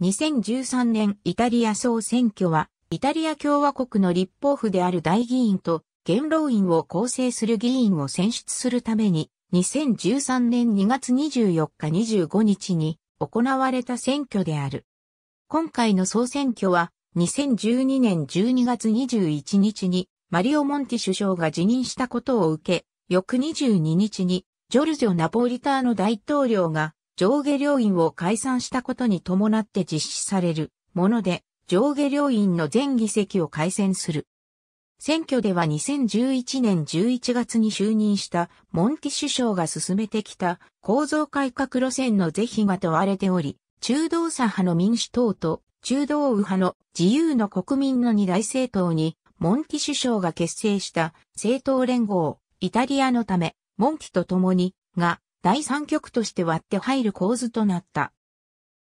2013年イタリア総選挙は、イタリア共和国の立法府である大議員と元老院を構成する議員を選出するために、2013年2月24日25日に行われた選挙である。今回の総選挙は、2012年12月21日にマリオ・モンティ首相が辞任したことを受け、翌22日にジョルジョ・ナポリターの大統領が上下両院を解散したことに伴って実施されるもので、上下両院の全議席を改選する。選挙では2011年11月に就任したモンティ首相が進めてきた構造改革路線の是非が問われており、中道左派の民主党と中道右派の自由の国民の二大政党にモンティ首相が結成した政党連合イタリアのためモンティと共にが第3局として割って入る構図となった。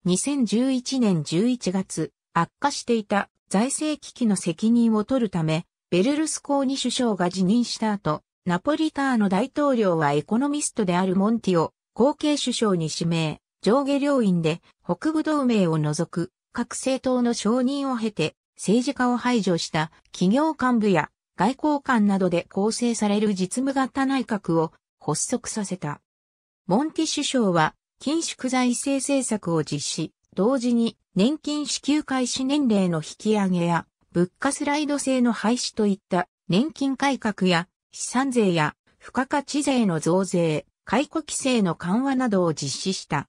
2011年11月、悪化していた財政危機の責任を取るため、ベルルスコーニ首相が辞任した後、ナポリターの大統領はエコノミストであるモンティを後継首相に指名、上下両院で北部同盟を除く各政党の承認を経て政治家を排除した企業幹部や外交官などで構成される実務型内閣を発足させた。モンティ首相は、緊縮財政政策を実施、同時に年金支給開始年齢の引き上げや、物価スライド制の廃止といった年金改革や、資産税や付加価値税の増税、解雇規制の緩和などを実施した。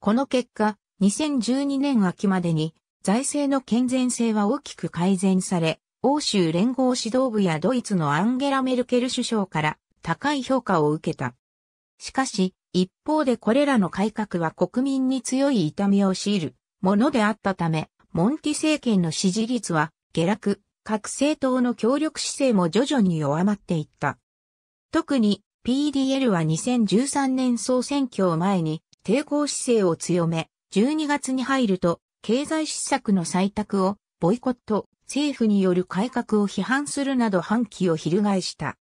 この結果、2012年秋までに財政の健全性は大きく改善され、欧州連合指導部やドイツのアンゲラ・メルケル首相から高い評価を受けた。しかし、一方でこれらの改革は国民に強い痛みを強いるものであったため、モンティ政権の支持率は下落、各政党の協力姿勢も徐々に弱まっていった。特に PDL は2013年総選挙を前に抵抗姿勢を強め、12月に入ると経済施策の採択をボイコット、政府による改革を批判するなど反旗を翻した。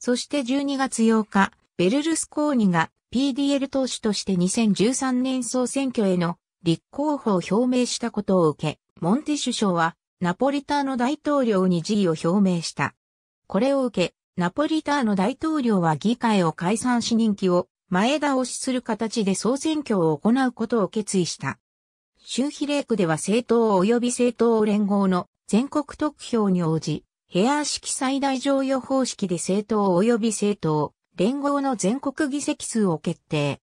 そして12月8日、ベルルスコーニが PDL 党首として2013年総選挙への立候補を表明したことを受け、モンテ首相はナポリターノ大統領に辞意を表明した。これを受け、ナポリターノ大統領は議会を解散し任期を前倒しする形で総選挙を行うことを決意した。州比例区では政党及び政党連合の全国得票に応じ、ヘア式最大乗与方式で政党及び政党、連合の全国議席数を決定。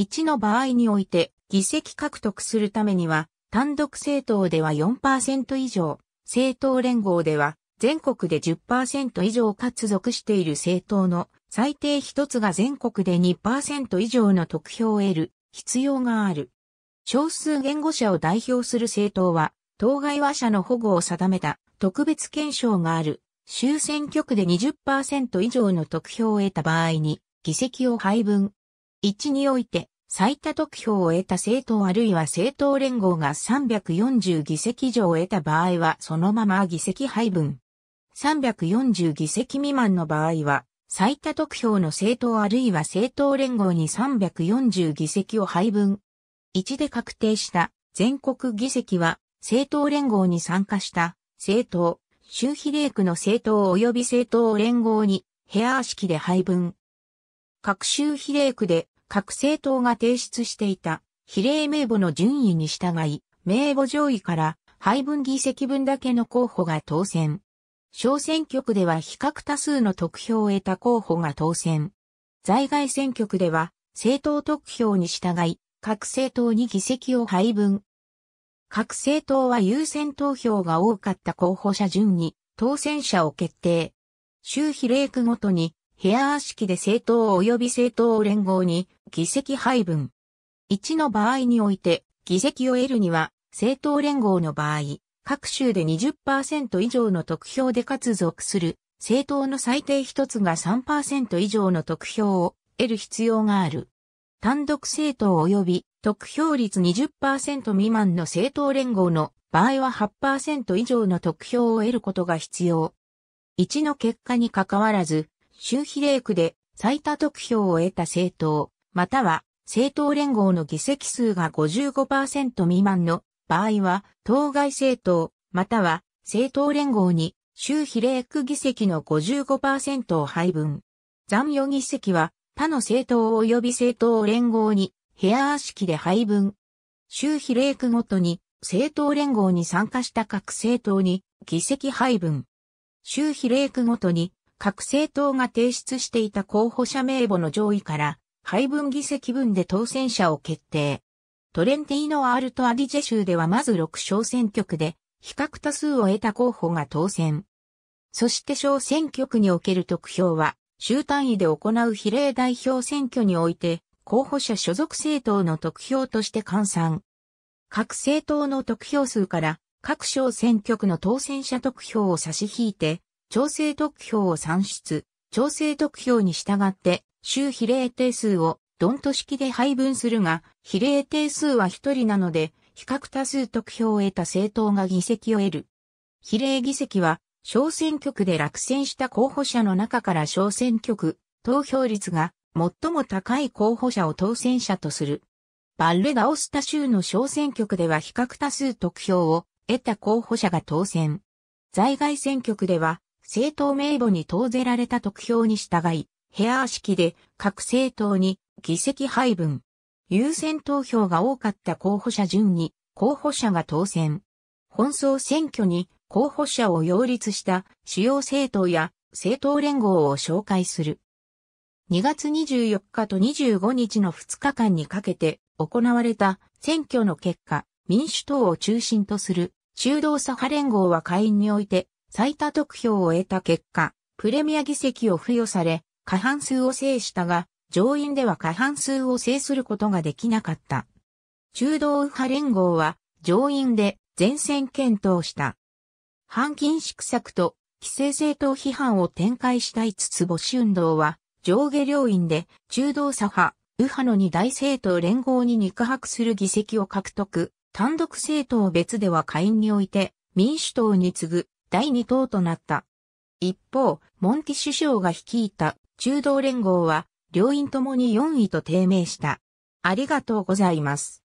1の場合において、議席獲得するためには、単独政党では4%以上、政党連合では全国で10%以上かつ属している政党の最低一つが全国で2%以上の得票を得る必要がある。少数言語者を代表する政党は、当該話者の保護を定めた特別検証がある終選挙区で20%以上の得票を得た場合に、議席を配分。1において、最多得票を得た政党あるいは政党連合が340議席以上を得た場合はそのまま議席配分。340議席未満の場合は、最多得票の政党あるいは政党連合に340議席を配分。1で確定した全国議席は、政党連合に参加した政党、州比例区の政党及び政党連合にヘアー式で配分。各州比例区で各政党が提出していた比例名簿の順位に従い、名簿上位から配分議席分だけの候補が当選。小選挙区では比較多数の得票を得た候補が当選。在外選挙区では政党得票に従い、各政党に議席を配分、各政党は優先投票が多かった候補者順に当選者を決定。州比例区ごとにヘアー式で政党及び政党連合に議席配分。1の場合において議席を得るには政党連合の場合、各州で20%以上の得票で活つ属する政党の最低一つが3%以上の得票を得る必要がある。単独政党及び得票率20%未満の政党連合の場合は8%以上の得票を得ることが必要。1の結果に関わらず、州比例区で最多得票を得た政党、または政党連合の議席数が55%未満の場合は、当該政党、または政党連合に州比例区議席の55%を配分。残余議席は他の政党及び政党連合にヘアー式で配分。州比例区ごとに政党連合に参加した各政党に議席配分。州比例区ごとに各政党が提出していた候補者名簿の上位から配分議席分で当選者を決定。トレンティーノ・アルト・アディジェ州ではまず6小選挙区で比較多数を得た候補が当選。そして小選挙区における得票は、州単位で行う比例代表選挙において、候補者所属政党の得票として換算。各政党の得票数から各小選挙区の当選者得票を差し引いて、調整得票を算出、調整得票に従って州比例定数をドント式で配分するが、比例定数は1人なので、比較多数得票を得た政党が議席を得る。比例議席は、小選挙区で落選した候補者の中から小選挙区、投票率が最も高い候補者を当選者とする。バルレガオスタ州の小選挙区では比較多数得票を得た候補者が当選。在外選挙区では政党名簿に投ぜられた得票に従い、ヘアー式で各政党に議席配分。優先投票が多かった候補者順に候補者が当選。本総選挙に候補者を擁立した主要政党や政党連合を紹介する。2月24日と25日の2日間にかけて行われた選挙の結果、民主党を中心とする中道左派連合は会員において最多得票を得た結果、プレミア議席を付与され、過半数を制したが、上院では過半数を制することができなかった。中道右派連合は上院で前線検討した。反禁縮策と規制政党批判を展開した5つ星運動は上下両院で中道左派、右派の二大政党連合に肉薄する議席を獲得、単独政党別では下院において民主党に次ぐ第二党となった。一方、モンティ首相が率いた中道連合は両院ともに4位と低迷した。ありがとうございます。